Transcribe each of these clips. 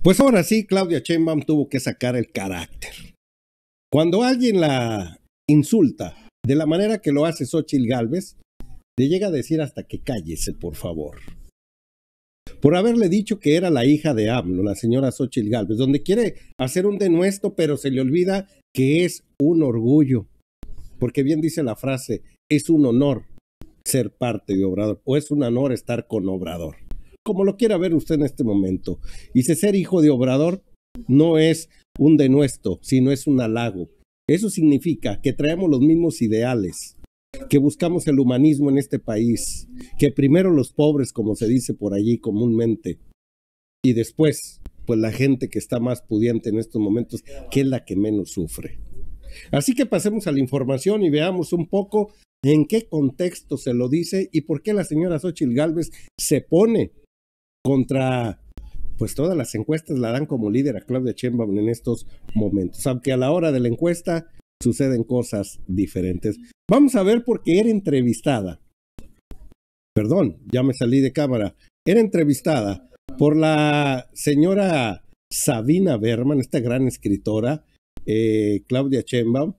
Pues ahora sí, Claudia Sheinbaum tuvo que sacar el carácter. Cuando alguien la insulta de la manera que lo hace Xochitl Galvez, le llega a decir hasta que cállese, por favor. Por haberle dicho que era la hija de AMLO, la señora Xochitl Galvez, donde quiere hacer un denuesto, pero se le olvida que es un orgullo. Porque bien dice la frase, es un honor ser parte de Obrador, o es un honor estar con Obrador como lo quiera ver usted en este momento. Y ser hijo de Obrador no es un denuesto, sino es un halago. Eso significa que traemos los mismos ideales, que buscamos el humanismo en este país, que primero los pobres, como se dice por allí comúnmente, y después, pues la gente que está más pudiente en estos momentos, que es la que menos sufre. Así que pasemos a la información y veamos un poco en qué contexto se lo dice y por qué la señora Xochitl Gálvez se pone contra pues todas las encuestas la dan como líder a Claudia Sheinbaum en estos momentos, aunque a la hora de la encuesta suceden cosas diferentes. Vamos a ver por qué era entrevistada. Perdón, ya me salí de cámara. Era entrevistada por la señora Sabina Berman, esta gran escritora, eh, Claudia Chembaum,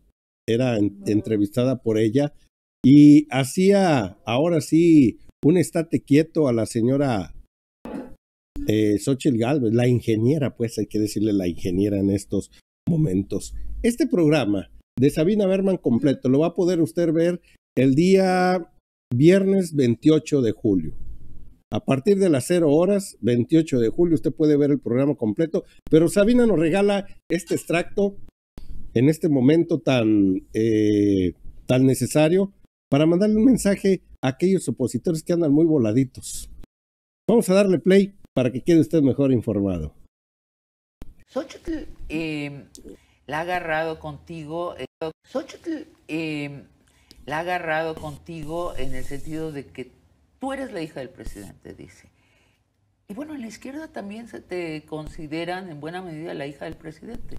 era entrevistada por ella y hacía ahora sí un estate quieto a la señora eh, Galvez, la ingeniera, pues hay que decirle la ingeniera en estos momentos. Este programa de Sabina Berman completo lo va a poder usted ver el día viernes 28 de julio. A partir de las 0 horas, 28 de julio, usted puede ver el programa completo, pero Sabina nos regala este extracto en este momento tan, eh, tan necesario para mandarle un mensaje a aquellos opositores que andan muy voladitos. Vamos a darle play para que quede usted mejor informado. Xochitl em, la ha agarrado contigo. Eh, em, la ha agarrado contigo en el sentido de que tú eres la hija del presidente, dice. Y bueno, en la izquierda también se te consideran en buena medida la hija del presidente.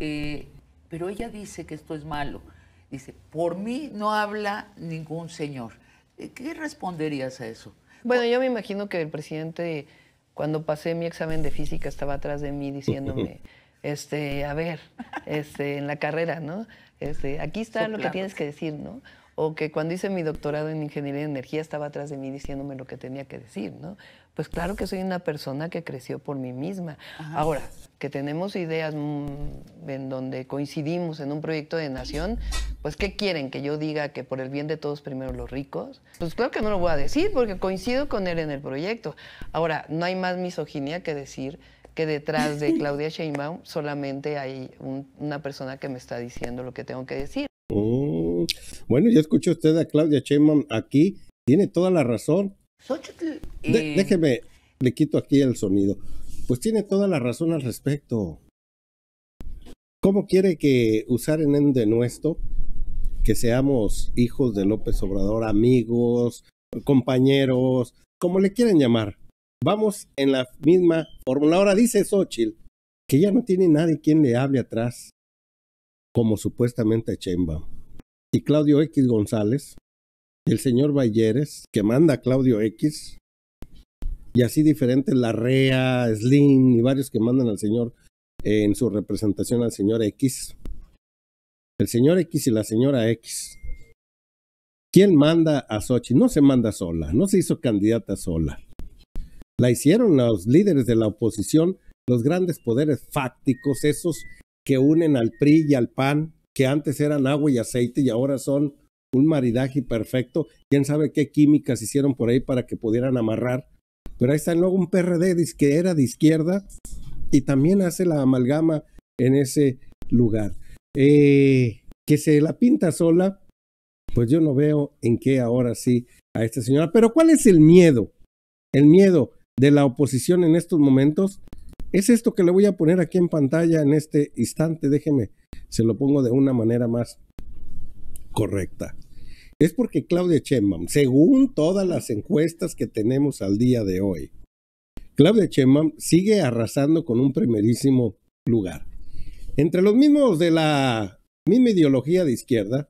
Eh, pero ella dice que esto es malo. Dice, por mí no habla ningún señor. Eh, ¿Qué responderías a eso? Bueno, yo me imagino que el presidente cuando pasé mi examen de física estaba atrás de mí diciéndome, este, a ver, este, en la carrera, ¿no? Este, aquí está lo que tienes que decir, ¿no? O que cuando hice mi doctorado en ingeniería de energía estaba atrás de mí diciéndome lo que tenía que decir, ¿no? Pues claro que soy una persona que creció por mí misma. Ahora, que tenemos ideas mm, en donde coincidimos en un proyecto de nación, pues ¿qué quieren? Que yo diga que por el bien de todos primero los ricos. Pues claro que no lo voy a decir porque coincido con él en el proyecto. Ahora, no hay más misoginia que decir que detrás de Claudia Sheinbaum solamente hay una persona que me está diciendo lo que tengo que decir. Mm, bueno, ya escuchó usted a Claudia Sheinbaum aquí, tiene toda la razón. Eh, déjeme, le quito aquí el sonido. Pues tiene toda la razón al respecto. ¿Cómo quiere que usar en de nuestro que seamos hijos de López Obrador, amigos, compañeros, como le quieren llamar? Vamos en la misma fórmula. Ahora dice Xochitl que ya no tiene nadie quien le hable atrás, como supuestamente Chemba. Y Claudio X González, el señor Valleres, que manda a Claudio X, y así diferentes, REA, Slim y varios que mandan al señor eh, en su representación al señor X. El señor X y la señora X. ¿Quién manda a Sochi? No se manda sola, no se hizo candidata sola. La hicieron los líderes de la oposición, los grandes poderes fácticos, esos que unen al PRI y al PAN, que antes eran agua y aceite y ahora son un maridaje perfecto. Quién sabe qué químicas hicieron por ahí para que pudieran amarrar pero ahí está luego un PRD que era de izquierda y también hace la amalgama en ese lugar. Eh, que se la pinta sola, pues yo no veo en qué ahora sí a esta señora. Pero ¿cuál es el miedo? El miedo de la oposición en estos momentos es esto que le voy a poner aquí en pantalla en este instante. Déjeme, se lo pongo de una manera más correcta es porque Claudia Sheinbaum, según todas las encuestas que tenemos al día de hoy, Claudia Chemam sigue arrasando con un primerísimo lugar. Entre los mismos de la misma ideología de izquierda,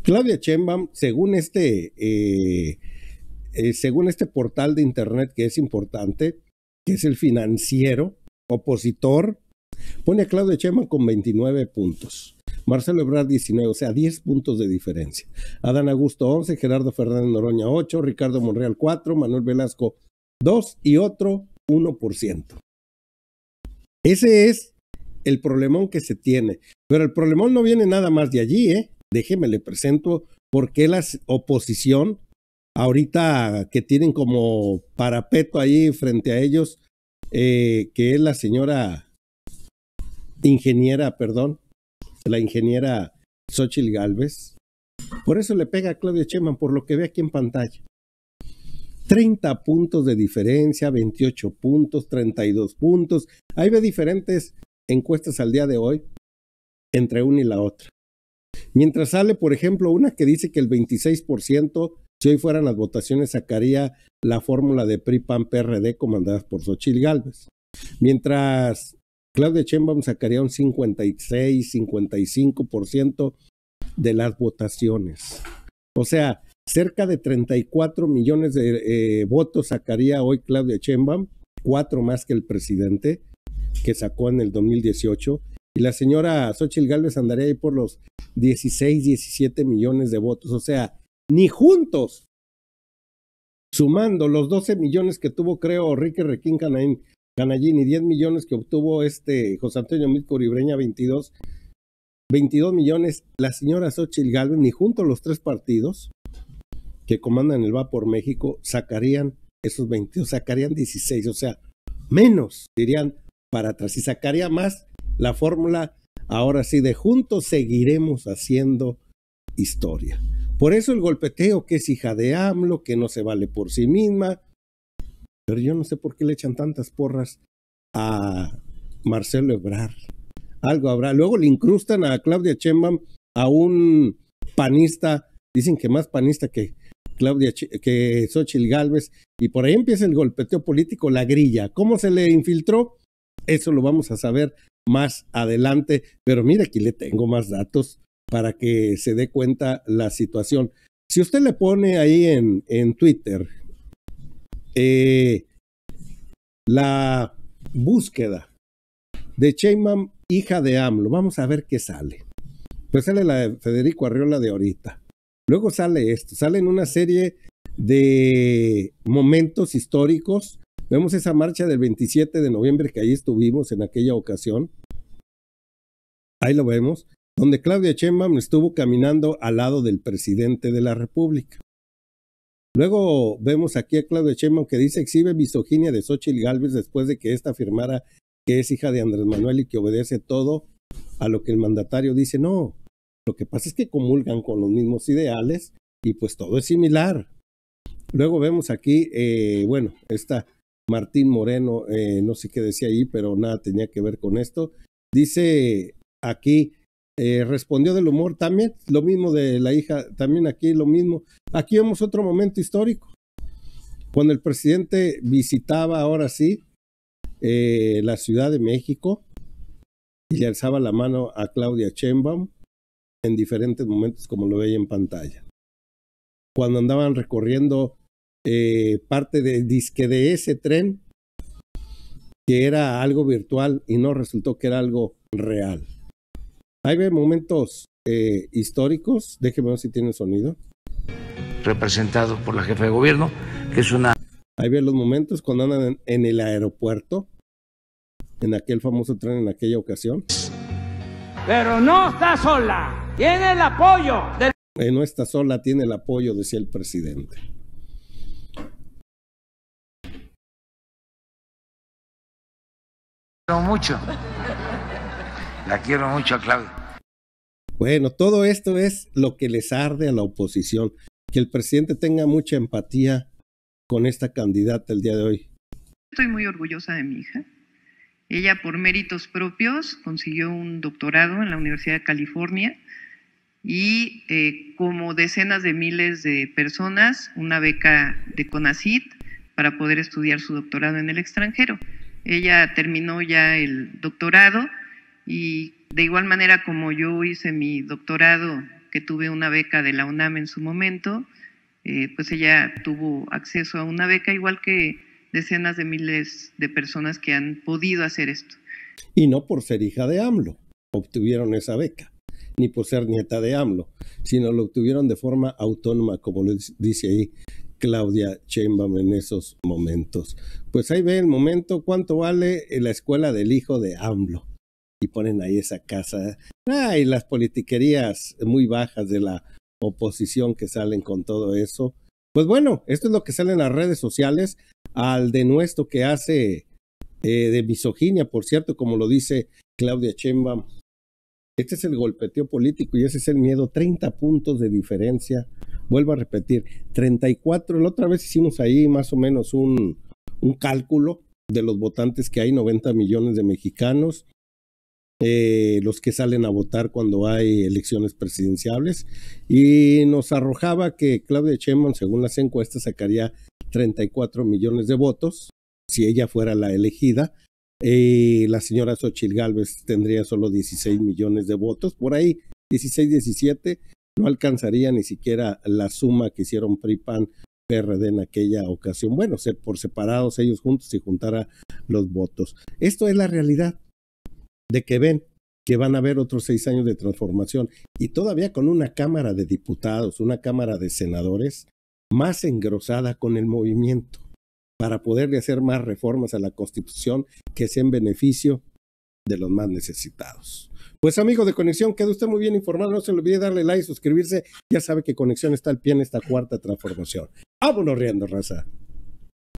Claudia Sheinbaum, según este, eh, eh, según este portal de internet que es importante, que es el financiero, opositor, pone a Claudia Sheinbaum con 29 puntos. Marcelo Ebrard 19, o sea, 10 puntos de diferencia. Adán Augusto 11, Gerardo Fernández Noroña 8, Ricardo Monreal 4, Manuel Velasco 2 y otro 1%. Ese es el problemón que se tiene. Pero el problemón no viene nada más de allí, ¿eh? Déjeme, le presento por qué la oposición, ahorita que tienen como parapeto ahí frente a ellos, eh, que es la señora ingeniera, perdón, la ingeniera Xochil Galvez. Por eso le pega a Claudio Cheman, por lo que ve aquí en pantalla. 30 puntos de diferencia, 28 puntos, 32 puntos. Ahí ve diferentes encuestas al día de hoy entre una y la otra. Mientras sale, por ejemplo, una que dice que el 26%, si hoy fueran las votaciones, sacaría la fórmula de PRI-PAN-PRD comandadas por Xochil Gálvez. Mientras Claudia Sheinbaum sacaría un 56, 55% de las votaciones. O sea, cerca de 34 millones de eh, votos sacaría hoy Claudia chembam cuatro más que el presidente que sacó en el 2018. Y la señora Xochitl Gálvez andaría ahí por los 16, 17 millones de votos. O sea, ni juntos, sumando los 12 millones que tuvo, creo, Enrique Requín Canaín Canallini, 10 millones que obtuvo este José Antonio Milco Uribreña, 22, 22 millones la señora Xochitl Galvin y junto los tres partidos que comandan el Vapor México sacarían esos 22, sacarían 16, o sea, menos, dirían para atrás, y sacaría más la fórmula, ahora sí, de juntos seguiremos haciendo historia. Por eso el golpeteo que es hija de AMLO, que no se vale por sí misma, pero yo no sé por qué le echan tantas porras a Marcelo Ebrard. Algo habrá. Luego le incrustan a Claudia Chemam a un panista, dicen que más panista que Claudia que Xochitl Galvez y por ahí empieza el golpeteo político, la grilla. ¿Cómo se le infiltró? Eso lo vamos a saber más adelante, pero mira aquí le tengo más datos para que se dé cuenta la situación. Si usted le pone ahí en, en Twitter eh, la búsqueda de Cheyman, hija de AMLO. Vamos a ver qué sale. Pues sale la de Federico Arriola de ahorita. Luego sale esto, sale en una serie de momentos históricos. Vemos esa marcha del 27 de noviembre que ahí estuvimos en aquella ocasión. Ahí lo vemos, donde Claudia Sheinbaum estuvo caminando al lado del presidente de la República. Luego vemos aquí a Claudio Sheinbaum que dice exhibe misoginia de Xochitl Galvez después de que ésta afirmara que es hija de Andrés Manuel y que obedece todo a lo que el mandatario dice. No, lo que pasa es que comulgan con los mismos ideales y pues todo es similar. Luego vemos aquí, eh, bueno, está Martín Moreno, eh, no sé qué decía ahí, pero nada tenía que ver con esto. Dice aquí eh, respondió del humor también, lo mismo de la hija, también aquí lo mismo. Aquí vemos otro momento histórico, cuando el presidente visitaba ahora sí eh, la Ciudad de México y le alzaba la mano a Claudia Sheinbaum en diferentes momentos como lo veía en pantalla. Cuando andaban recorriendo eh, parte del disque de ese tren que era algo virtual y no resultó que era algo real. Hay momentos eh, históricos, déjeme ver si tiene sonido. Representado por la jefa de gobierno, que es una... Ahí ve los momentos cuando andan en, el aeropuerto, en aquel famoso tren en aquella ocasión. Pero no está sola, tiene el apoyo del... Eh, no está sola, tiene el apoyo, decía el presidente. Pero mucho. La quiero mucho Claudia. Bueno, todo esto es lo que les arde a la oposición. Que el presidente tenga mucha empatía con esta candidata el día de hoy. Estoy muy orgullosa de mi hija. Ella, por méritos propios, consiguió un doctorado en la Universidad de California y, eh, como decenas de miles de personas, una beca de CONACIT para poder estudiar su doctorado en el extranjero. Ella terminó ya el doctorado y de igual manera como yo hice mi doctorado, que tuve una beca de la UNAM en su momento, eh, pues ella tuvo acceso a una beca igual que decenas de miles de personas que han podido hacer esto. Y no por ser hija de AMLO obtuvieron esa beca, ni por ser nieta de AMLO, sino lo obtuvieron de forma autónoma, como lo dice ahí Claudia Chemba en esos momentos. Pues ahí ve el momento, cuánto vale la escuela del hijo de AMLO y ponen ahí esa casa. Ay, las politiquerías muy bajas de la oposición que salen con todo eso. Pues bueno, esto es lo que sale en las redes sociales al denuesto que hace eh, de misoginia, por cierto, como lo dice Claudia Chemba Este es el golpeteo político y ese es el miedo. 30 puntos de diferencia. Vuelvo a repetir, 34. La otra vez hicimos ahí más o menos un, un cálculo de los votantes que hay, 90 millones de mexicanos. Eh, los que salen a votar cuando hay elecciones presidenciales, y nos arrojaba que Claudia Sheinbaum, según las encuestas, sacaría 34 millones de votos si ella fuera la elegida. y eh, la señora Xochitl Gálvez tendría solo 16 millones de votos, por ahí 16, 17, no alcanzaría ni siquiera la suma que hicieron PRIPAN PRD en aquella ocasión. Bueno, ser por separados ellos juntos y juntara los votos. Esto es la realidad de que ven que van a haber otros seis años de transformación y todavía con una Cámara de Diputados, una Cámara de Senadores más engrosada con el movimiento para poderle hacer más reformas a la Constitución que sea en beneficio de los más necesitados. Pues amigos de Conexión, queda usted muy bien informado, no se le olvide darle like, suscribirse, ya sabe que Conexión está al pie en esta cuarta transformación. Vámonos riendo, raza.